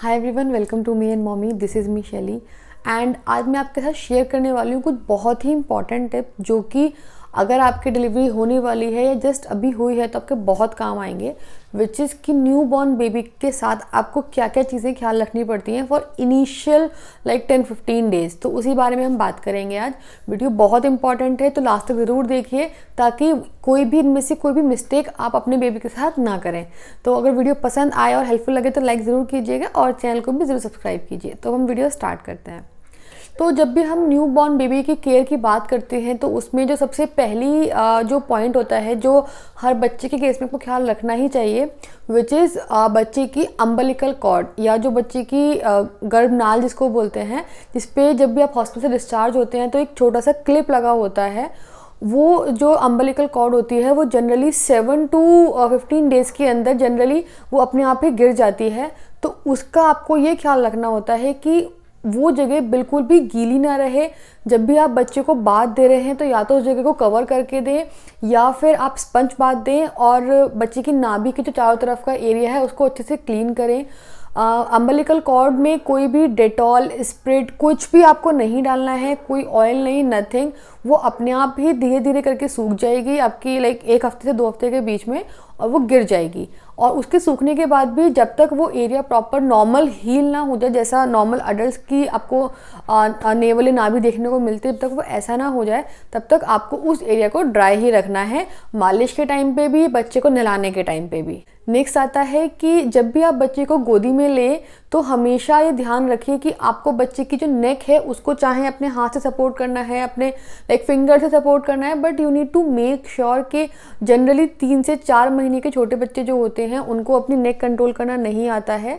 hi everyone welcome to me and mommy this is me Shaily and आज मैं आपके साथ शेयर करने वाली हूँ कुछ बहुत ही इंपॉर्टेंट टिप जो कि अगर आपकी डिलीवरी होने वाली है या जस्ट अभी हुई है तो आपके बहुत काम आएंगे विच इज़ कि न्यू बॉर्न बेबी के साथ आपको क्या क्या चीज़ें ख्याल रखनी पड़ती हैं for initial like ten fifteen days तो उसी बारे में हम बात करेंगे आज वीडियो बहुत इंपॉर्टेंट है तो लास्ट तक ज़रूर देखिए ताकि कोई भी इनमें से कोई भी मिस्टेक आप अपने बेबी के साथ ना करें तो अगर वीडियो पसंद आए और हेल्पफुल लगे तो लाइक ज़रूर कीजिएगा और चैनल को भी ज़रूर सब्सक्राइब कीजिए तो हम वीडियो स्टार्ट करते हैं तो जब भी हम न्यू बॉर्न बेबी की केयर की बात करते हैं तो उसमें जो सबसे पहली जो पॉइंट होता है जो हर बच्चे के केस में को ख्याल रखना ही चाहिए विच इज़ बच्चे की अम्बलिकल कॉर्ड या जो बच्चे की गर्भनाल जिसको बोलते हैं जिस पे जब भी आप हॉस्पिटल से डिस्चार्ज होते हैं तो एक छोटा सा क्लिप लगा होता है वो जो अम्बलिकल कॉर्ड होती है वो generally seven to fifteen days के अंदर जनरली वो अपने आप ही गिर जाती है तो उसका आपको ये ख्याल रखना होता है कि वो जगह बिल्कुल भी गीली ना रहे जब भी आप बच्चे को बात दे रहे हैं तो या तो उस जगह को कवर करके दें या फिर आप स्पंज बात दें और बच्चे की नाभि के जो चारों तरफ का एरिया है उसको अच्छे से क्लीन करें अम्बलिकल कॉर्ड में कोई भी डेटॉल स्प्रिट कुछ भी आपको नहीं डालना है कोई ऑयल नहीं नथिंग वो अपने आप ही धीरे धीरे करके सूख जाएगी आपकी लाइक एक हफ्ते से दो हफ्ते के बीच में और वो गिर जाएगी और उसके सूखने के बाद भी जब तक वो एरिया प्रॉपर नॉर्मल हील ना हो जाए जैसा नॉर्मल अडल्ट की आपको नेवले भी देखने को मिलते जब तक वो ऐसा ना हो जाए तब तक आपको उस एरिया को ड्राई ही रखना है मालिश के टाइम पे भी बच्चे को नहलाने के टाइम पे भी नेक्स्ट आता है कि जब भी आप बच्चे को गोदी में लें तो हमेशा ये ध्यान रखिए कि आपको बच्चे की जो नेक है उसको चाहे अपने हाथ से सपोर्ट करना है अपने लाइक फिंगर से सपोर्ट करना है but you need to make sure कि जनरली तीन से चार महीने के छोटे बच्चे जो होते हैं उनको अपनी नेक कंट्रोल करना नहीं आता है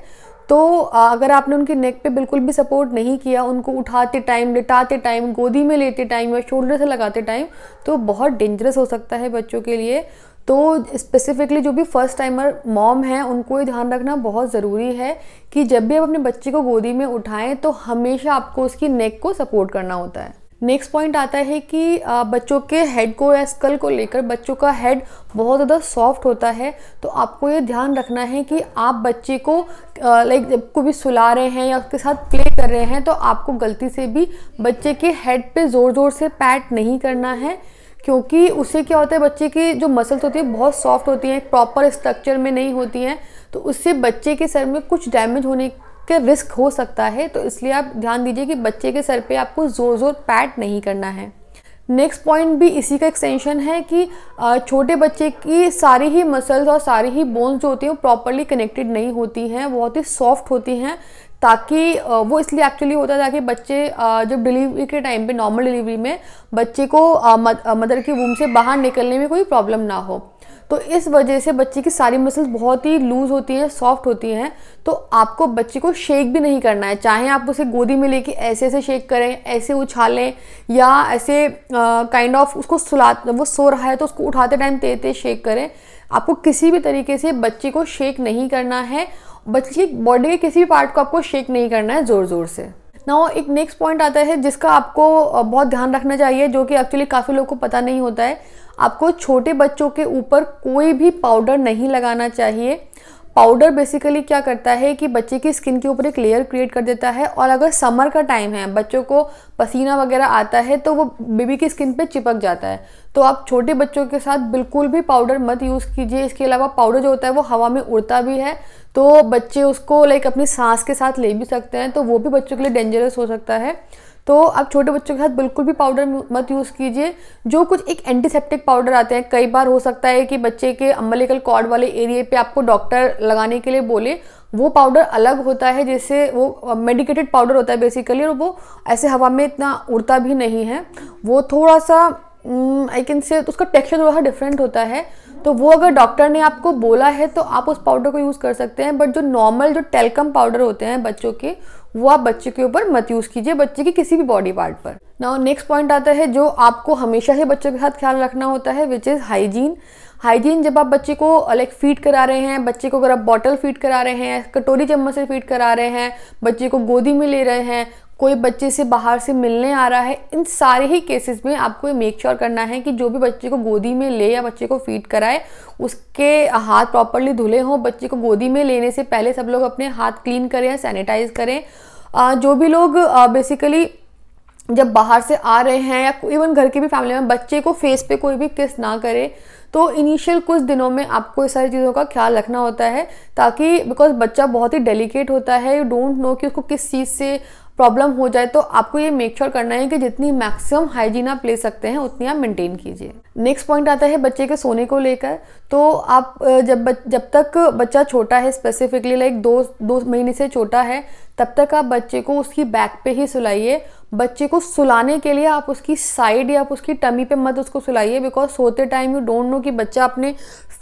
तो अगर आपने उनके नेक पे बिल्कुल भी सपोर्ट नहीं किया उनको उठाते टाइम लिटाते टाइम गोदी में लेते टाइम या शोल्डर से लगाते टाइम तो बहुत डेंजरस हो सकता है बच्चों के लिए तो स्पेसिफिकली जो भी फर्स्ट टाइमर मॉम हैं उनको ये ध्यान रखना बहुत ज़रूरी है कि जब भी आप अपने बच्चे को गोदी में उठाएं तो हमेशा आपको उसकी नेक को सपोर्ट करना होता है नेक्स्ट पॉइंट आता है कि बच्चों के हेड को या स्कल को लेकर बच्चों का हेड बहुत ज़्यादा सॉफ्ट होता है तो आपको ये ध्यान रखना है कि आप बच्चे को लाइक जब को भी सुला रहे हैं या उसके साथ प्ले कर रहे हैं तो आपको गलती से भी बच्चे के हेड पे ज़ोर ज़ोर से पैट नहीं करना है क्योंकि उससे क्या होता है बच्चे की जो मसल्स होती है बहुत सॉफ्ट होती हैं प्रॉपर स्ट्रक्चर में नहीं होती हैं तो उससे बच्चे के सर में कुछ डैमेज होने के रिस्क हो सकता है तो इसलिए आप ध्यान दीजिए कि बच्चे के सर पे आपको ज़ोर ज़ोर पैट नहीं करना है नेक्स्ट पॉइंट भी इसी का एक्सटेंशन है कि छोटे बच्चे की सारी ही मसल्स और सारी ही बोन्स जो होती हैं वो प्रॉपरली कनेक्टेड नहीं होती हैं बहुत ही सॉफ्ट होती हैं ताकि वो इसलिए एक्चुअली होता था कि बच्चे जब डिलीवरी के टाइम पे नॉर्मल डिलीवरी में बच्चे को मदर के वूम से बाहर निकलने में कोई प्रॉब्लम ना हो तो इस वजह से बच्चे की सारी मसल्स बहुत ही लूज़ होती हैं सॉफ्ट होती हैं तो आपको बच्चे को शेक भी नहीं करना है चाहे आप उसे गोदी में लेके ऐसे ऐसे शेक करें ऐसे उछालें या ऐसे काइंड ऑफ kind of उसको सुला वो सो रहा है तो उसको उठाते टाइम तेज तेज शेक करें आपको किसी भी तरीके से बच्चे को शेक नहीं करना है बच्चे की बॉडी के किसी भी पार्ट को आपको शेक नहीं करना है ज़ोर ज़ोर से ना एक नेक्स्ट पॉइंट आता है जिसका आपको बहुत ध्यान रखना चाहिए जो कि एक्चुअली काफ़ी लोग को पता नहीं होता है आपको छोटे बच्चों के ऊपर कोई भी पाउडर नहीं लगाना चाहिए पाउडर बेसिकली क्या करता है कि बच्चे की स्किन के ऊपर एक लेयर क्रिएट कर देता है और अगर समर का टाइम है बच्चों को पसीना वगैरह आता है तो वो बेबी की स्किन पे चिपक जाता है तो आप छोटे बच्चों के साथ बिल्कुल भी पाउडर मत यूज़ कीजिए इसके अलावा पाउडर जो होता है वो हवा में उड़ता भी है तो बच्चे उसको लाइक अपनी सांस के साथ ले भी सकते हैं तो वो भी बच्चों के लिए डेंजरस हो सकता है तो आप छोटे बच्चों के साथ बिल्कुल भी पाउडर मत यूज़ कीजिए जो कुछ एक एंटीसेप्टिक पाउडर आते हैं कई बार हो सकता है कि बच्चे के अम्बलिकल कॉर्ड वाले एरिए पे आपको डॉक्टर लगाने के लिए बोले वो पाउडर अलग होता है जैसे वो मेडिकेटेड पाउडर होता है बेसिकली और वो ऐसे हवा में इतना उड़ता भी नहीं है वो थोड़ा सा आई कैन से उसका टेक्सचर थोड़ा सा डिफरेंट होता है तो वो अगर डॉक्टर ने आपको बोला है तो आप उस पाउडर को यूज़ कर सकते हैं बट जो नॉर्मल जो टेलकम पाउडर होते हैं बच्चों के वो आप बच्चे के ऊपर मत यूज़ कीजिए बच्चे की किसी भी बॉडी पार्ट पर ना नेक्स्ट पॉइंट आता है जो आपको हमेशा ही बच्चों के साथ ख्याल रखना होता है विच इज़ हाइजीन हाइजीन जब आप बच्चे को लाइक फीड करा रहे हैं बच्चे को अगर आप बॉटल फीड करा रहे हैं कटोरी चम्मच से फीड करा रहे हैं बच्चे को गोदी में ले रहे हैं कोई बच्चे से बाहर से मिलने आ रहा है इन सारे ही केसेस में आपको ये मेक श्योर करना है कि जो भी बच्चे को गोदी में ले या बच्चे को फीड कराए उसके हाथ प्रॉपरली धुले हों बच्चे को गोदी में लेने से पहले सब लोग अपने हाथ क्लीन करें सैनिटाइज करें जो भी लोग बेसिकली जब बाहर से आ रहे हैं या इवन घर की भी फैमिली में बच्चे को फेस पे कोई भी किस ना करे तो इनिशियल कुछ दिनों में आपको इस सारी चीज़ों का ख्याल रखना होता है ताकि बिकॉज बच्चा बहुत ही डेलिकेट होता है यू डोंट नो कि उसको किस चीज़ से प्रॉब्लम हो जाए तो आपको ये मेक श्योर करना है कि जितनी मैक्सिमम हाइजीन आप ले सकते हैं उतनी आप मेंटेन कीजिए नेक्स्ट पॉइंट आता है बच्चे के सोने को लेकर तो आप जब जब तक बच्चा छोटा है स्पेसिफिकली लाइक दो दो महीने से छोटा है तब तक आप बच्चे को उसकी बैक पे ही सुलाइए बच्चे को सुलाने के लिए आप उसकी साइड या आप उसकी टमी पे मत उसको सुलाइए बिकॉज सोते टाइम यू डोंट नो कि बच्चा अपने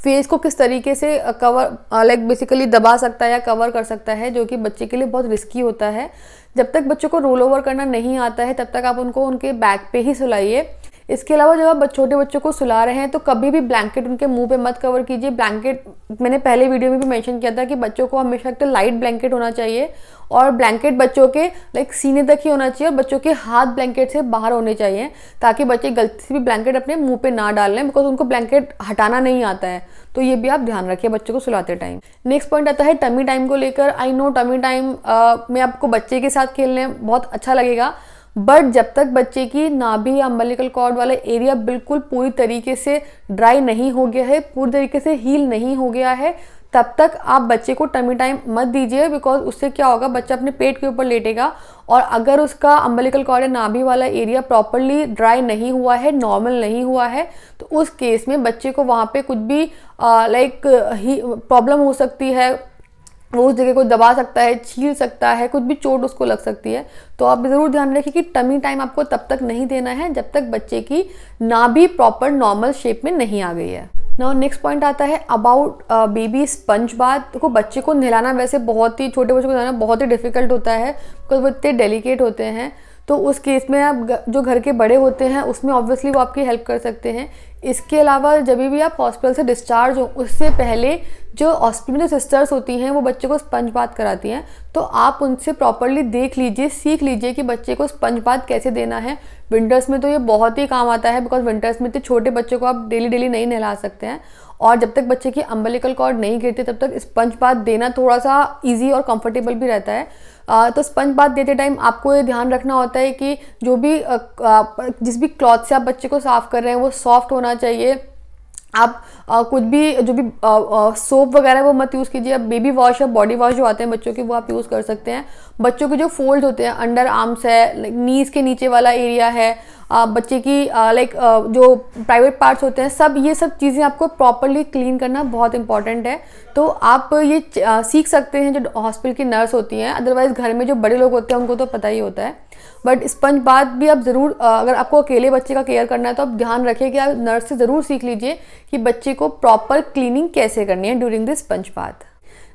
फेस को किस तरीके से कवर लाइक बेसिकली दबा सकता है या कवर कर सकता है जो कि बच्चे के लिए बहुत रिस्की होता है जब तक बच्चों को रोल ओवर करना नहीं आता है तब तक आप उनको उनके बैक पे ही सुलाइए इसके अलावा जब आप छोटे बच्चों को सुला रहे हैं तो कभी भी ब्लैंकेट उनके मुंह पे मत कवर कीजिए ब्लैंकेट मैंने पहले वीडियो में भी मेंशन किया था कि बच्चों को हमेशा एक तो लाइट ब्लैंकेट होना चाहिए और ब्लैंकेट बच्चों के लाइक सीने तक ही होना चाहिए और बच्चों के हाथ ब्लैंकेट से बाहर होने चाहिए ताकि बच्चे गलती से भी ब्लैंकेट अपने मुंह पे ना डाल लें बिकॉज उनको ब्लैंकेट हटाना नहीं आता है तो ये भी आप ध्यान रखिए बच्चों को सुलाते टाइम नेक्स्ट पॉइंट आता है टमी टाइम को लेकर आई नो टमी टाइम में आपको बच्चे के साथ खेलने बहुत अच्छा लगेगा बट जब तक बच्चे की नाभि या अम्बलिकल कॉर्ड वाला एरिया बिल्कुल पूरी तरीके से ड्राई नहीं हो गया है पूरी तरीके से हील नहीं हो गया है तब तक आप बच्चे को टमी टाइम मत दीजिए बिकॉज उससे क्या होगा बच्चा अपने पेट के ऊपर लेटेगा और अगर उसका अम्बलिकल कॉर्ड या नाभि वाला एरिया प्रॉपरली ड्राई नहीं हुआ है नॉर्मल नहीं हुआ है तो उस केस में बच्चे को वहाँ पे कुछ भी लाइक uh, प्रॉब्लम हो सकती है वो उस जगह को दबा सकता है छील सकता है कुछ भी चोट उसको लग सकती है तो आप ज़रूर ध्यान रखिए कि टमी टाइम आपको तब तक नहीं देना है जब तक बच्चे की नाभि प्रॉपर नॉर्मल शेप में नहीं आ गई है ना नेक्स्ट पॉइंट आता है अबाउट बेबी स्पंज बात देखो बच्चे को नहलाना वैसे बहुत ही छोटे बच्चों को नहलाना बहुत ही डिफिकल्ट होता है बिकॉज वो इतने डेलीकेट होते हैं तो उस केस में आप जो घर के बड़े होते हैं उसमें ऑब्वियसली वो आपकी हेल्प कर सकते हैं इसके अलावा जब भी आप हॉस्पिटल से डिस्चार्ज हो उससे पहले जो हॉस्पिटल में जो सिस्टर्स होती हैं वो बच्चे को स्पंज बात कराती हैं तो आप उनसे प्रॉपरली देख लीजिए सीख लीजिए कि बच्चे को स्पंज बात कैसे देना है विंटर्स में तो ये बहुत ही काम आता है बिकॉज विंटर्स में तो छोटे बच्चों को आप डेली डेली नहीं नहला सकते हैं और जब तक बच्चे की अम्बलिकल कॉर्ड नहीं गिरती तब तक स्पंज बात देना थोड़ा सा ईजी और कंफर्टेबल भी रहता है आ, तो स्पंज बात देते टाइम आपको ये ध्यान रखना होता है कि जो भी जिस भी क्लॉथ से आप बच्चे को साफ़ कर रहे हैं वो सॉफ्ट होना चाहिए आप आ, कुछ भी जो भी सोप वगैरह वो मत यूज़ कीजिए बेबी वॉश या बॉडी वॉश जो आते हैं बच्चों के वो आप यूज़ कर सकते हैं बच्चों के जो फोल्ड होते हैं अंडर आर्म्स है नीज के नीचे वाला एरिया है आ, बच्चे की लाइक जो प्राइवेट पार्ट्स होते हैं सब ये सब चीज़ें आपको प्रॉपरली क्लीन करना बहुत इंपॉर्टेंट है तो आप ये आ, सीख सकते हैं जो हॉस्पिटल की नर्स होती हैं अदरवाइज़ घर में जो बड़े लोग होते हैं उनको तो पता ही होता है बट स्पंज बात भी आप ज़रूर अगर आपको अकेले बच्चे का केयर करना है तो आप ध्यान रखें कि आप नर्स से ज़रूर सीख लीजिए कि बच्चे को प्रॉपर क्लीनिंग कैसे करनी है during the sponge bath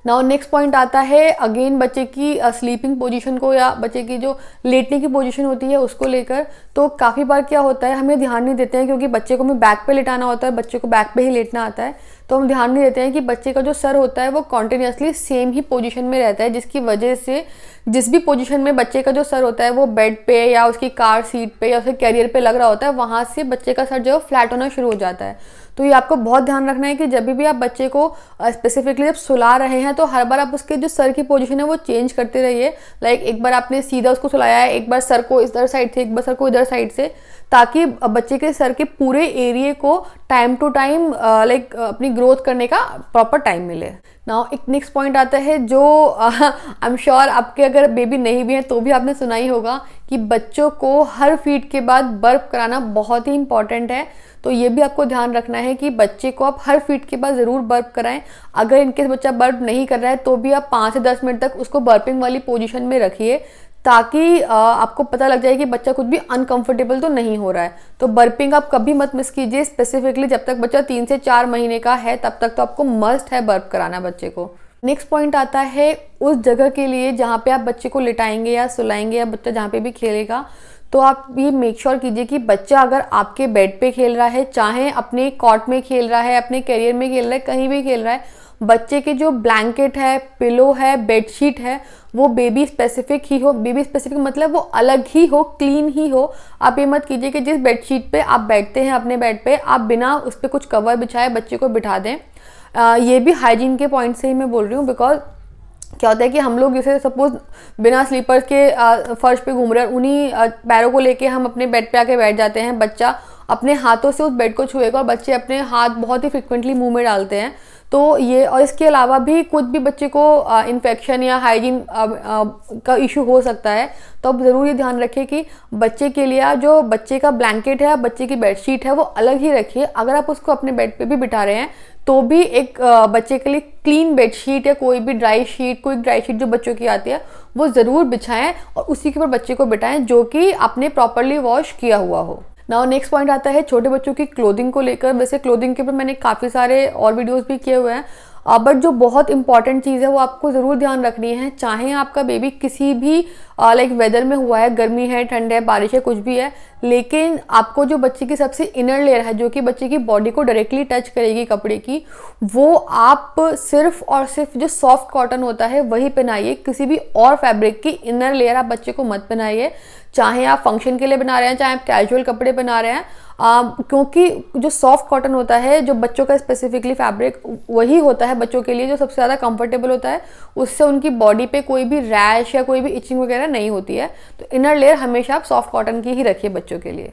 now next point आता है अगेन बच्चे की स्लीपिंग uh, पोजीशन को या बच्चे की जो लेटने की पोजीशन होती है उसको लेकर तो काफ़ी बार क्या होता है हमें ध्यान नहीं देते हैं क्योंकि बच्चे को हमें बैक पे लेटाना होता है बच्चे को बैक पे ही लेटना आता है तो हम ध्यान नहीं देते हैं कि बच्चे का जो सर होता है वो कॉन्टीन्यूसली सेम ही पोजिशन में रहता है जिसकी वजह से जिस भी पोजीशन में बच्चे का जो सर होता है वो बेड पे या उसकी कार सीट पे या उसके कैरियर पे लग रहा होता है वहाँ से बच्चे का सर जो है फ्लैट होना शुरू हो जाता है तो ये आपको बहुत ध्यान रखना है कि जब भी आप बच्चे को स्पेसिफिकली जब सुला रहे हैं तो हर बार आप उसके जो सर की पोजीशन है वो चेंज करते रहिए लाइक एक बार आपने सीधा उसको सुलाया है एक बार सर को इधर साइड से एक बार सर को इधर साइड से ताकि बच्चे के सर के पूरे एरिए को टाइम टू टाइम लाइक अपनी ग्रोथ करने का प्रॉपर टाइम मिले नाउ एक नेक्स्ट पॉइंट आता है जो आई एम श्योर आपके अगर बेबी नहीं भी हैं तो भी आपने सुना ही होगा कि बच्चों को हर फीड के बाद बर्फ कराना बहुत ही इंपॉर्टेंट है तो ये भी आपको ध्यान रखना है कि बच्चे को आप हर फीट के बाद ज़रूर बर्प कराएं अगर इनके बच्चा बर्प नहीं कर रहा है तो भी आप पाँच से दस मिनट तक उसको बर्पिंग वाली पोजिशन में रखिए ताकि आपको पता लग जाए कि बच्चा कुछ भी अनकंफर्टेबल तो नहीं हो रहा है तो बर्पिंग आप कभी मत मिस कीजिए स्पेसिफिकली जब तक बच्चा तीन से चार महीने का है तब तक तो आपको मस्ट है बर्प कराना बच्चे को नेक्स्ट पॉइंट आता है उस जगह के लिए जहाँ पे आप बच्चे को लिटाएंगे या सुलाएंगे या बच्चा जहाँ पे भी खेलेगा तो आप ये मेक श्योर कीजिए कि बच्चा अगर आपके बेड पे खेल रहा है चाहे अपने कॉट में खेल रहा है अपने करियर में खेल रहा है कहीं भी खेल रहा है बच्चे के जो ब्लैंकेट है पिलो है बेडशीट है वो बेबी स्पेसिफिक ही हो बेबी स्पेसिफिक मतलब वो अलग ही हो क्लीन ही हो आप ये मत कीजिए कि जिस बेडशीट पे आप बैठते हैं अपने बेड पे आप बिना उस पर कुछ कवर बिछाए बच्चे को बिठा दें आ, ये भी हाइजीन के पॉइंट से ही मैं बोल रही हूँ बिकॉज क्या होता है कि हम लोग जैसे सपोज बिना स्लीपर्स के फर्श पे घूम रहे हैं उन्हीं पैरों को लेके हम अपने बेड पे आके बैठ जाते हैं बच्चा अपने हाथों से उस बेड को छुएगा और बच्चे अपने हाथ बहुत ही फ्रिक्वेंटली मुंह में डालते हैं तो ये और इसके अलावा भी खुद भी बच्चे को इन्फेक्शन या हाइजीन का इशू हो सकता है तो आप ज़रूर ये ध्यान रखें कि बच्चे के लिए जो बच्चे का ब्लैंकेट है बच्चे की बेडशीट है वो अलग ही रखिए अगर आप उसको अपने बेड पे भी बिठा रहे हैं तो भी एक बच्चे के लिए क्लीन बेडशीट या कोई भी ड्राई शीट कोई ड्राई शीट जो बच्चों की आती है वो ज़रूर बिछाएं और उसी के ऊपर बच्चे को बिठाएं जो कि आपने प्रॉपरली वॉश किया हुआ हो नाउ नेक्स्ट पॉइंट आता है छोटे बच्चों की क्लोथिंग को लेकर वैसे क्लोथिंग के ऊपर मैंने काफ़ी सारे और वीडियोज़ भी किए हुए हैं बट uh, जो बहुत इंपॉर्टेंट चीज़ है वो आपको ज़रूर ध्यान रखनी है चाहे आपका बेबी किसी भी लाइक uh, वेदर में हुआ है गर्मी है ठंड है बारिश है कुछ भी है लेकिन आपको जो बच्चे की सबसे इनर लेयर है जो कि बच्चे की बॉडी को डायरेक्टली टच करेगी कपड़े की वो आप सिर्फ और सिर्फ जो सॉफ्ट कॉटन होता है वही पहनाइए किसी भी और फैब्रिक की इनर लेयर आप बच्चे को मत पहनाइए चाहे आप फंक्शन के लिए बना रहे हैं चाहे आप कैजुअल कपड़े बना रहे हैं आ, क्योंकि जो सॉफ्ट कॉटन होता है जो बच्चों का स्पेसिफिकली फैब्रिक वही होता है बच्चों के लिए जो सबसे ज़्यादा कंफर्टेबल होता है उससे उनकी बॉडी पे कोई भी रैश या कोई भी इचिंग वगैरह नहीं होती है तो इनर लेयर हमेशा आप सॉफ्ट कॉटन की ही रखिए बच्चों के लिए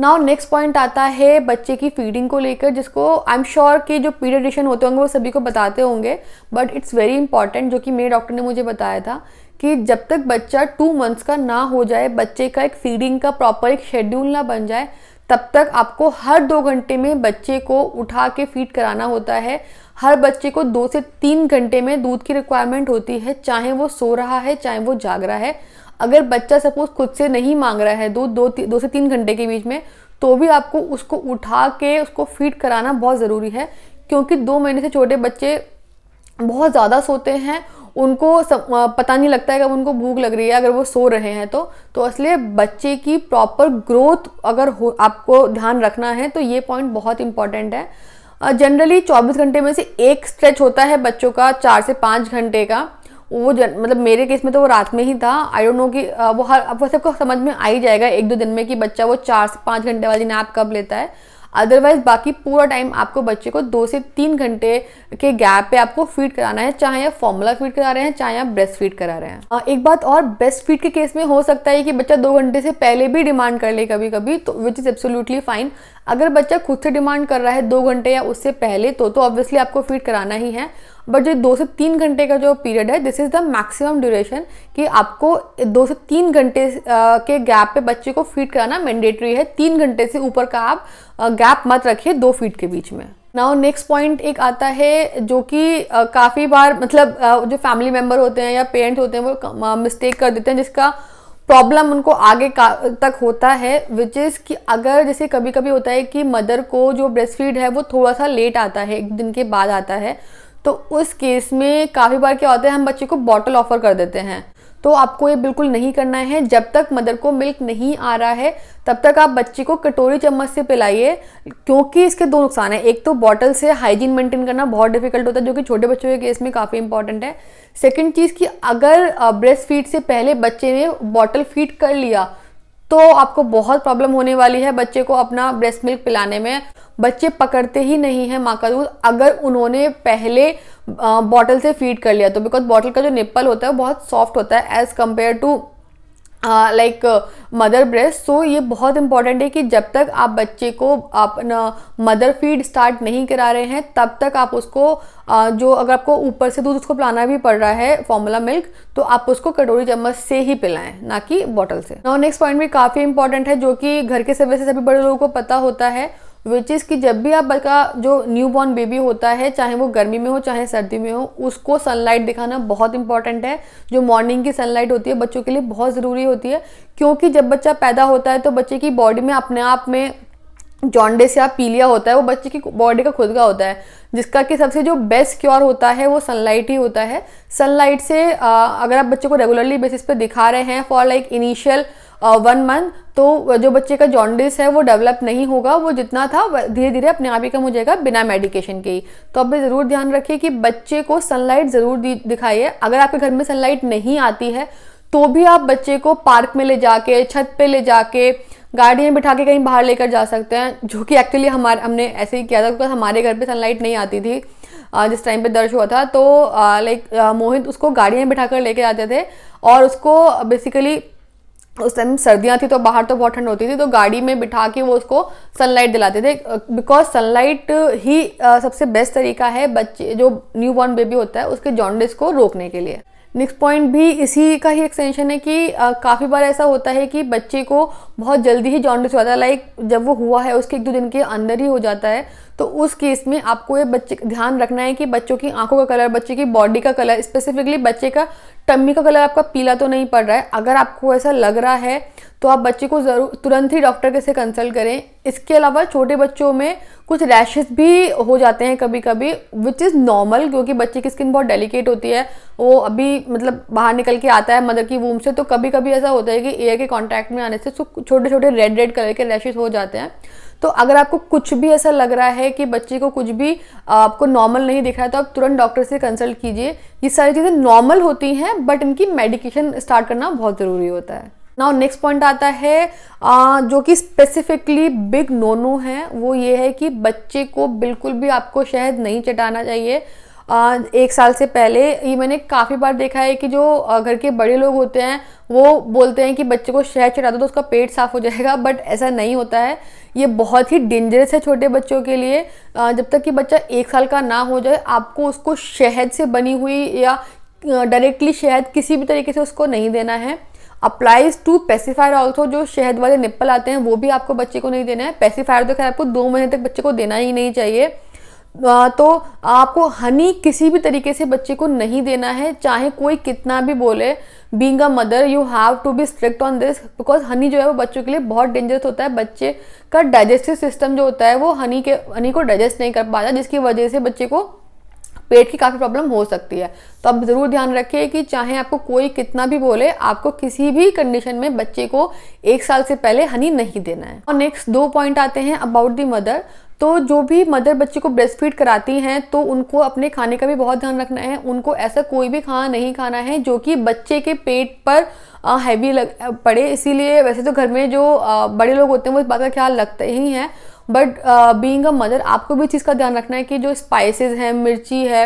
नाउ नेक्स्ट पॉइंट आता है बच्चे की फीडिंग को लेकर जिसको आई एम श्योर कि जो पीडियडिशन होते होंगे वो सभी को बताते होंगे बट इट्स वेरी इंपॉर्टेंट जो कि मेरे डॉक्टर ने मुझे बताया था कि जब तक बच्चा टू मंथ्स का ना हो जाए बच्चे का एक फीडिंग का प्रॉपर एक शेड्यूल ना बन जाए तब तक आपको हर दो घंटे में बच्चे को उठा के फीड कराना होता है हर बच्चे को दो से तीन घंटे में दूध की रिक्वायरमेंट होती है चाहे वो सो रहा है चाहे वो जाग रहा है अगर बच्चा सपोज खुद से नहीं मांग रहा है दूध दो, दो, से तीन घंटे के बीच में तो भी आपको उसको उठा के उसको फीड कराना बहुत ज़रूरी है क्योंकि दो महीने से छोटे बच्चे बहुत ज़्यादा सोते हैं उनको सब, पता नहीं लगता है कब उनको भूख लग रही है अगर वो सो रहे हैं तो तो इसलिए बच्चे की प्रॉपर ग्रोथ अगर हो आपको ध्यान रखना है तो ये पॉइंट बहुत इंपॉर्टेंट है जनरली 24 घंटे में से एक स्ट्रेच होता है बच्चों का चार से पाँच घंटे का वो जन, मतलब मेरे केस में तो वो रात में ही था आई डोंट नो कि वो हर अब सबको समझ में आ ही जाएगा एक दो दिन में कि बच्चा वो चार से पाँच घंटे वाली नैप कब लेता है अदरवाइज बाकी पूरा टाइम आपको बच्चे को दो से तीन घंटे के गैप पे आपको फीड कराना है चाहे आप फॉर्मूला फीड करा रहे हैं चाहे आप ब्रेस्ट फीड करा रहे हैं एक बात और ब्रेस्ट फीड के केस में हो सकता है कि बच्चा दो घंटे से पहले भी डिमांड कर ले कभी कभी तो विच इज़ एब्सोल्युटली फाइन अगर बच्चा खुद से डिमांड कर रहा है दो घंटे या उससे पहले तो तो ऑब्वियसली आपको फीड कराना ही है बट जो दो से तीन घंटे का जो पीरियड है this is the maximum duration कि आपको दो से तीन घंटे के गैप पे बच्चे को फीड कराना मैंडेटरी है तीन घंटे से ऊपर का आप गैप मत रखिए दो फीट के बीच में नाउ नेक्स्ट पॉइंट एक आता है जो कि काफ़ी बार मतलब जो फैमिली मेम्बर होते हैं या पेरेंट्स होते हैं वो मिस्टेक कर देते हैं जिसका प्रॉब्लम उनको आगे का तक होता है विच इज़ कि अगर जैसे कभी कभी होता है कि मदर को जो ब्रेस्ट फीड है वो थोड़ा सा लेट आता है एक दिन के बाद आता है तो उस केस में काफ़ी बार क्या होता है हम बच्चे को बॉटल ऑफर कर देते हैं तो आपको ये बिल्कुल नहीं करना है जब तक मदर को मिल्क नहीं आ रहा है तब तक आप बच्चे को कटोरी चम्मच से पिलाइए क्योंकि इसके दो नुकसान हैं एक तो बॉटल से हाइजीन मेंटेन करना बहुत डिफिकल्ट होता है जो कि छोटे बच्चों के केस में काफ़ी इंपॉर्टेंट है सेकेंड चीज़ कि अगर ब्रेस्ट फीड से पहले बच्चे ने बॉटल फीड कर लिया तो आपको बहुत प्रॉब्लम होने वाली है बच्चे को अपना ब्रेस्ट मिल्क पिलाने में बच्चे पकड़ते ही नहीं है माँ का दूध अगर उन्होंने पहले बॉटल से फीड कर लिया तो बिकॉज बॉटल का जो निप्पल होता है वो बहुत सॉफ्ट होता है as compare to like mother breast so ये बहुत इंपॉर्टेंट है कि जब तक आप बच्चे को अपना मदर फीड स्टार्ट नहीं करा रहे हैं तब तक आप उसको uh, जो अगर आपको ऊपर से दूध उसको पिलाना भी पड़ रहा है फॉर्मूला मिल्क तो आप उसको कटोरी चम्मच से ही पिलाएं ना कि बॉटल से नेक्स्ट पॉइंट भी काफ़ी इंपॉर्टेंट है जो कि घर के सभी से सभी बड़े लोगों को पता होता है विच इज़ कि जब भी आप का जो न्यू बॉर्न बेबी होता है चाहे वो गर्मी में हो चाहे सर्दी में हो उसको सनलाइट दिखाना बहुत इंपॉर्टेंट है जो मॉर्निंग की सनलाइट होती है बच्चों के लिए बहुत ज़रूरी होती है क्योंकि जब बच्चा पैदा होता है तो बच्चे की बॉडी में अपने आप में जॉन्डिस या पीलिया होता है वो बच्चे की बॉडी का खुद का होता है जिसका कि सबसे जो बेस्ट क्योर होता है वो सनलाइट ही होता है सनलाइट से आ, अगर आप बच्चे को रेगुलरली बेसिस पे दिखा रहे हैं for like initial one month तो जो बच्चे का जॉन्डिस है वो डेवलप नहीं होगा वो जितना था धीरे धीरे अपने आप ही कम हो जाएगा बिना मेडिकेशन के ही तो आप ज़रूर ध्यान रखिए कि बच्चे को सनलाइट ज़रूर दिखाइए अगर आपके घर में सनलाइट नहीं आती है तो भी आप बच्चे को पार्क में ले जाके छत पे ले जाके गाड़ी में बिठा के कहीं बाहर लेकर जा सकते हैं जो कि एक्चुअली हमारे हमने ऐसे ही किया था बिकॉज हमारे घर पे सनलाइट नहीं आती थी जिस टाइम पे दर्ज हुआ था तो लाइक मोहित उसको गाड़ी में बिठा कर लेके जाते थे और उसको बेसिकली उस टाइम सर्दियाँ थी तो बाहर तो बहुत ठंड होती थी तो गाड़ी में बिठा के वो उसको सनलाइट दिलाते थे बिकॉज सनलाइट ही सबसे बेस्ट तरीका है बच्चे जो न्यू बॉर्न बेबी होता है उसके जॉन्डिस को रोकने के लिए नेक्स्ट पॉइंट भी इसी का ही एक्सटेंशन है कि काफ़ी बार ऐसा होता है कि बच्चे को बहुत जल्दी ही जॉन्डिस हो जाता है लाइक जब वो हुआ है उसके एक दो दिन के अंदर ही हो जाता है तो उस केस में आपको ये बच्चे ध्यान रखना है कि बच्चों की आंखों का कलर बच्चे की बॉडी का कलर स्पेसिफिकली बच्चे का टम्मी का कलर आपका पीला तो नहीं पड़ रहा है अगर आपको ऐसा लग रहा है तो आप बच्चे को ज़रूर तुरंत ही डॉक्टर के से कंसल्ट करें इसके अलावा छोटे बच्चों में कुछ रैशेस भी हो जाते हैं कभी कभी विच इज़ नॉर्मल क्योंकि बच्चे की स्किन बहुत डेलिकेट होती है वो अभी मतलब बाहर निकल के आता है मदर की वूम से तो कभी कभी ऐसा होता है कि एयर के कॉन्टैक्ट में आने से छोटे छोटे रेड रेड कलर के रैशेज हो जाते हैं तो अगर आपको कुछ भी ऐसा लग रहा है कि बच्चे को कुछ भी आपको नॉर्मल नहीं दिख रहा है तो आप तुरंत डॉक्टर से कंसल्ट कीजिए ये सारी चीज़ें नॉर्मल होती हैं बट इनकी मेडिकेशन स्टार्ट करना बहुत ज़रूरी होता है नाउ नेक्स्ट पॉइंट आता है आ, जो कि स्पेसिफिकली बिग नोनो है वो ये है कि बच्चे को बिल्कुल भी आपको शहद नहीं चटाना चाहिए एक साल से पहले ये मैंने काफ़ी बार देखा है कि जो घर के बड़े लोग होते हैं वो बोलते हैं कि बच्चे को शहद चढ़ा दो तो उसका पेट साफ़ हो जाएगा बट ऐसा नहीं होता है ये बहुत ही डेंजरस है छोटे बच्चों के लिए जब तक कि बच्चा एक साल का ना हो जाए आपको उसको शहद से बनी हुई या डायरेक्टली शहद किसी भी तरीके से उसको नहीं देना है अप्लाइज टू पेसीफायर ऑल्सो जो शहद वाले निप्पल आते हैं वो भी आपको बच्चे को नहीं देना है पेसीफायर तो खैर आपको दो महीने तक बच्चे को देना ही नहीं चाहिए तो आपको हनी किसी भी तरीके से बच्चे को नहीं देना है चाहे कोई कितना भी बोले being a mother you have to be strict on this because honey जो है वो बच्चों के लिए बहुत डेंजरस होता है बच्चे का डाइजेस्टिव सिस्टम जो होता है वो हनी के हनी को डाइजेस्ट नहीं कर पाता जिसकी वजह से बच्चे को पेट की काफ़ी प्रॉब्लम हो सकती है तो आप ज़रूर ध्यान रखिए कि चाहे आपको कोई कितना भी बोले आपको किसी भी कंडीशन में बच्चे को एक साल से पहले हनी नहीं देना है और नेक्स्ट दो पॉइंट आते हैं अबाउट दी मदर तो जो भी मदर बच्चे को ब्रेस्ट फीड कराती हैं तो उनको अपने खाने का भी बहुत ध्यान रखना है उनको ऐसा कोई भी खाना नहीं खाना है जो कि बच्चे के पेट पर हैवी लग पड़े इसीलिए वैसे तो घर में जो बड़े लोग होते हैं वो इस बात का ख्याल रखते ही हैं बट बींग अ मदर आपको भी चीज़ का ध्यान रखना है कि जो स्पाइसेस हैं मिर्ची है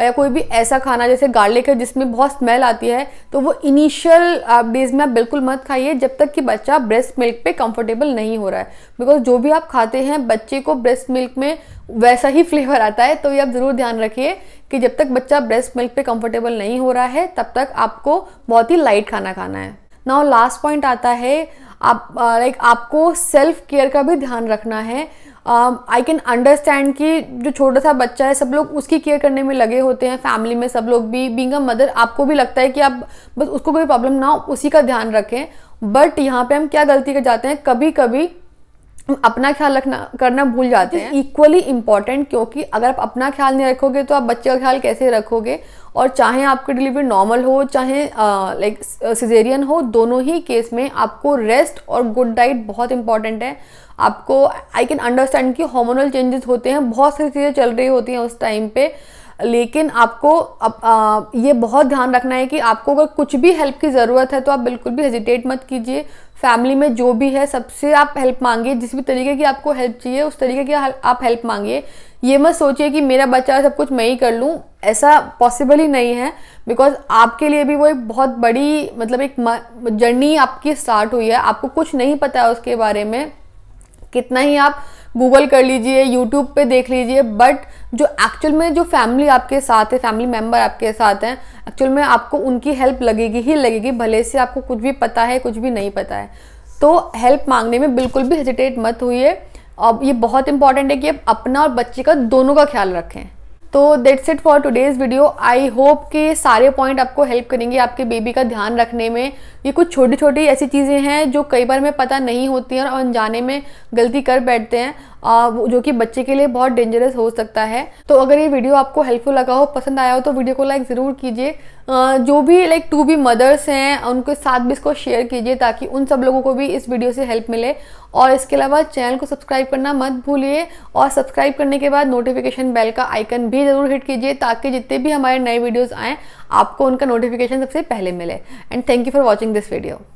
या कोई भी ऐसा खाना जैसे गार्लिक है जिसमें बहुत स्मेल आती है तो वो इनिशियल डेज uh, में आप बिल्कुल मत खाइए जब तक कि बच्चा ब्रेस्ट मिल्क पे कंफर्टेबल नहीं हो रहा है बिकॉज जो भी आप खाते हैं बच्चे को ब्रेस्ट मिल्क में वैसा ही फ्लेवर आता है तो ये आप ज़रूर ध्यान रखिए कि जब तक बच्चा ब्रेस्ट मिल्क पे कंफर्टेबल नहीं हो रहा है तब तक आपको बहुत ही लाइट खाना खाना है नाउ लास्ट पॉइंट आता है आप लाइक uh, आपको सेल्फ केयर का भी ध्यान रखना है आई कैन अंडरस्टैंड कि जो छोटा सा बच्चा है सब लोग उसकी केयर करने में लगे होते हैं फैमिली में सब लोग भी बींग अ मदर आपको भी लगता है कि आप बस उसको कोई प्रॉब्लम ना हो उसी का ध्यान रखें बट यहाँ पे हम क्या गलती कर जाते हैं कभी कभी अपना ख्याल रखना करना भूल जाते तो हैं इक्वली इम्पॉर्टेंट क्योंकि अगर आप अपना ख्याल नहीं रखोगे तो आप बच्चे का ख्याल कैसे रखोगे और चाहे आपकी डिलीवरी नॉर्मल हो चाहे लाइक सिजेरियन हो दोनों ही केस में आपको रेस्ट और गुड डाइट बहुत इंपॉर्टेंट है आपको आई कैन अंडरस्टैंड कि हार्मोनल चेंजेस होते हैं बहुत सारी चीज़ें चल रही होती हैं उस टाइम पे लेकिन आपको अप, आ, ये बहुत ध्यान रखना है कि आपको अगर कुछ भी हेल्प की ज़रूरत है तो आप बिल्कुल भी हेजिटेट मत कीजिए फैमिली में जो भी है सबसे आप हेल्प मांगिए जिस भी तरीके की आपको हेल्प चाहिए उस तरीके की आप हेल्प मांगिए ये मत सोचिए कि मेरा बच्चा सब कुछ मैं ही कर लूँ ऐसा पॉसिबल ही नहीं है बिकॉज आपके लिए भी वो एक बहुत बड़ी मतलब एक जर्नी आपकी स्टार्ट हुई है आपको कुछ नहीं पता है उसके बारे में कितना ही आप गूगल कर लीजिए यूट्यूब पे देख लीजिए बट जो एक्चुअल में जो फैमिली आपके साथ है फैमिली मेम्बर आपके साथ हैं एक्चुअल में आपको उनकी हेल्प लगेगी ही लगेगी भले से आपको कुछ भी पता है कुछ भी नहीं पता है तो हेल्प मांगने में बिल्कुल भी हेजिटेट मत हुई अब ये बहुत इंपॉर्टेंट है कि आप अपना और बच्चे का दोनों का ख्याल रखें तो that it for today's video I hope कि सारे पॉइंट आपको हेल्प करेंगे आपके बेबी का ध्यान रखने में ये कुछ छोटी छोटी ऐसी चीज़ें हैं जो कई बार में पता नहीं होती हैं और अनजाने में गलती कर बैठते हैं जो कि बच्चे के लिए बहुत डेंजरस हो सकता है तो अगर ये वीडियो आपको हेल्पफुल लगा हो पसंद आया हो तो वीडियो को लाइक ज़रूर कीजिए जो भी लाइक टू बी मदर्स हैं उनके साथ भी इसको शेयर कीजिए ताकि उन सब लोगों को भी इस वीडियो से हेल्प मिले और इसके अलावा चैनल को सब्सक्राइब करना मत भूलिए और सब्सक्राइब करने के बाद नोटिफिकेशन बेल का आइकन भी ज़रूर हिट कीजिए ताकि जितने भी हमारे नए वीडियोज़ आएँ आपको उनका नोटिफिकेशन सबसे पहले मिले and thank you for watching this video